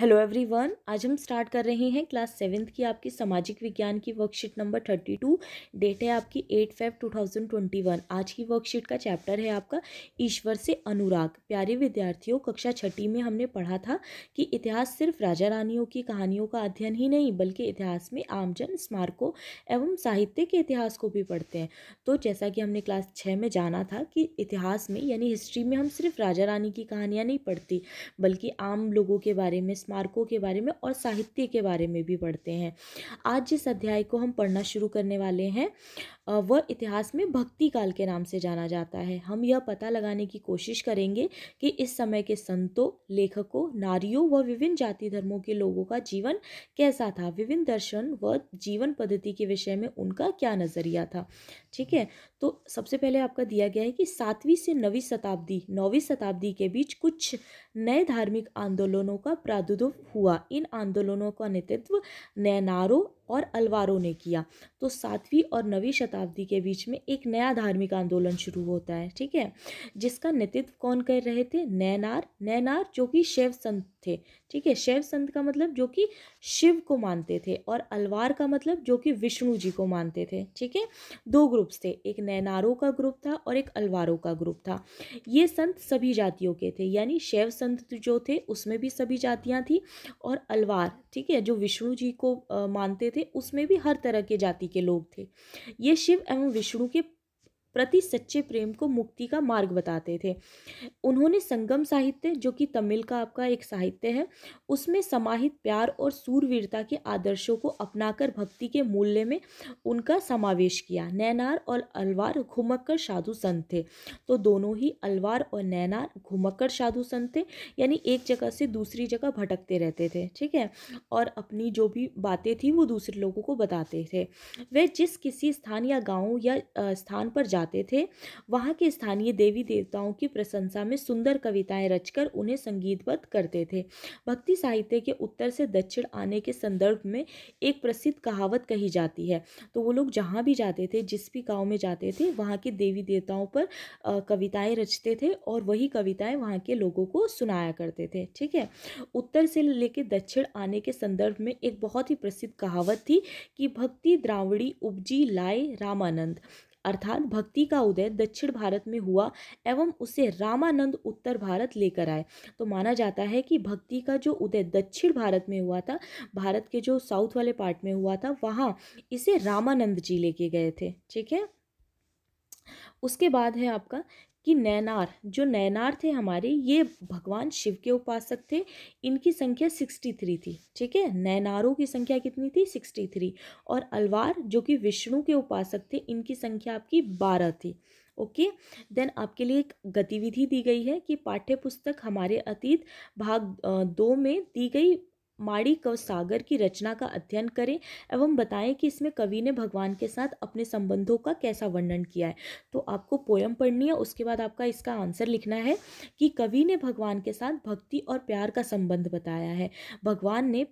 Hello everyone आज हम start कर रहे हैं क्लास सेवेंथ की आपकी सामाजिक विज्ञान की worksheet number thirty two date है आपकी eight five two thousand twenty one आज की वर्कशीट का चैप्टर है आपका ईश्वर से अनुराग प्यारे विद्यार्थियों कक्षा छठी में हमने पढ़ा था कि इतिहास सिर्फ राजा रानियों की कहानियों का अध्ययन ही नहीं बल्कि इतिहास में आमजन स्मारकों एवं साहित्य के इतिहास को भी पढ़ते हैं तो जैसा कि हमने क्लास छः में जाना था कि इतिहास में यानी हिस्ट्री में हम सिर्फ राजा रानी की कहानियाँ नहीं पढ़ती बल्कि आम लोगों के बारे में स्मारकों के बारे में और साहित्य के बारे में भी पढ़ते हैं आज जिस अध्याय को हम पढ़ना शुरू करने वाले हैं वह इतिहास में भक्ति काल के नाम से जाना जाता है हम यह पता लगाने की कोशिश करेंगे कि इस समय के संतों लेखकों नारियों व विभिन्न जाति धर्मों के लोगों का जीवन कैसा था विभिन्न दर्शन व जीवन पद्धति के विषय में उनका क्या नज़रिया था ठीक है तो सबसे पहले आपका दिया गया है कि सातवीं से नवीं शताब्दी नौवीं शताब्दी के बीच कुछ नए धार्मिक आंदोलनों का प्रादुर्भव हुआ इन आंदोलनों का नेतृत्व नैनारो और अलवारों ने किया तो सातवीं और नवीं शताब्दी के बीच में एक नया धार्मिक आंदोलन शुरू होता है ठीक है जिसका नेतृत्व कौन कर रहे थे नैनार नैनार जो कि शैव संत थे ठीक है शैव संत का मतलब जो कि शिव को मानते थे और अलवार का मतलब जो कि विष्णु जी को मानते थे ठीक है दो ग्रुप्स थे एक नैनारों का ग्रुप था और एक अलवारों का ग्रुप था ये संत सभी जातियों के थे यानी शैव संत जो थे उसमें भी सभी जातियाँ थी और अलवार ठीक है जो विष्णु जी को मानते थे थे उसमें भी हर तरह के जाति के लोग थे ये शिव एवं विष्णु के प्रति सच्चे प्रेम को मुक्ति का मार्ग बताते थे उन्होंने संगम साहित्य जो कि तमिल का आपका एक साहित्य है उसमें समाहित प्यार और सूरवीरता के आदर्शों को अपनाकर भक्ति के मूल्य में उनका समावेश किया नैनार और अलवार घुमक्कर साधु संत थे तो दोनों ही अलवार और नैनार घुमक्कर साधु संत थे यानी एक जगह से दूसरी जगह भटकते रहते थे ठीक है और अपनी जो भी बातें थी वो दूसरे लोगों को बताते थे वे जिस किसी स्थान या गाँव या स्थान पर जा जाते थे वहाँ के स्थानीय देवी देवताओं की प्रशंसा में सुंदर कविताएं रचकर उन्हें संगीतबद्ध करते थे भक्ति साहित्य के उत्तर से दक्षिण आने के संदर्भ में एक प्रसिद्ध कहावत कही जाती है तो वो लोग जहाँ भी जाते थे जिस भी गाँव में जाते थे वहाँ के देवी देवताओं पर कविताएँ रचते थे और वही कविताएँ वहाँ के लोगों को सुनाया करते थे ठीक है उत्तर से लेकर दक्षिण आने के संदर्भ में एक बहुत ही प्रसिद्ध कहावत थी कि भक्ति द्रावड़ी उपजी लाए रामानंद अर्थात भक्ति का उदय दक्षिण भारत में हुआ एवं उसे रामानंद उत्तर भारत लेकर आए तो माना जाता है कि भक्ति का जो उदय दक्षिण भारत में हुआ था भारत के जो साउथ वाले पार्ट में हुआ था वहाँ इसे रामानंद जी लेके गए थे ठीक है उसके बाद है आपका कि नैनार जो नैनार थे हमारे ये भगवान शिव के उपासक थे इनकी संख्या सिक्सटी थ्री थी ठीक है नैनारों की संख्या कितनी थी सिक्सटी थ्री और अलवार जो कि विष्णु के उपासक थे इनकी संख्या आपकी बारह थी ओके okay? देन आपके लिए एक गतिविधि दी गई है कि पाठ्य पुस्तक हमारे अतीत भाग दो में दी गई माड़ी कव सागर की रचना का अध्ययन करें एवं बताएं कि इसमें कवि ने भगवान के साथ अपने संबंधों का कैसा वर्णन किया है तो आपको पोयम पढ़नी है उसके बाद आपका इसका आंसर लिखना है कि कवि ने भगवान के साथ भक्ति और प्यार का संबंध बताया है भगवान ने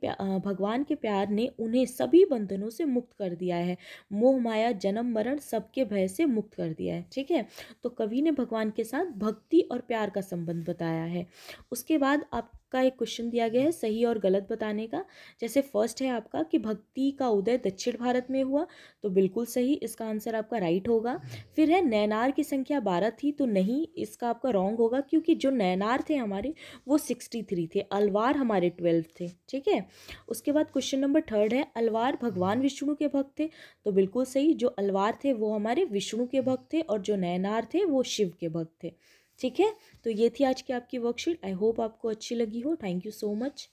भगवान के प्यार ने उन्हें सभी बंधनों से मुक्त कर दिया है मोह माया जन्म मरण सबके भय से मुक्त कर दिया है ठीक है तो कवि ने भगवान के साथ भक्ति और प्यार का संबंध बताया है उसके बाद आप का एक क्वेश्चन दिया गया है सही और गलत बताने का जैसे फर्स्ट है आपका कि भक्ति का उदय दक्षिण भारत में हुआ तो बिल्कुल सही इसका आंसर आपका राइट होगा फिर है नैनार की संख्या बारह थी तो नहीं इसका आपका रॉन्ग होगा क्योंकि जो नैनार थे हमारे वो सिक्सटी थ्री थे अलवार हमारे ट्वेल्व थे ठीक है उसके बाद क्वेश्चन नंबर थर्ड है अलवार भगवान विष्णु के भक्त थे तो बिल्कुल सही जो अलवार थे वो हमारे विष्णु के भक्त थे और जो नैनार थे वो शिव के भक्त थे ठीक है तो ये थी आज की आपकी वर्कशीट आई होप आपको अच्छी लगी हो थैंक यू सो मच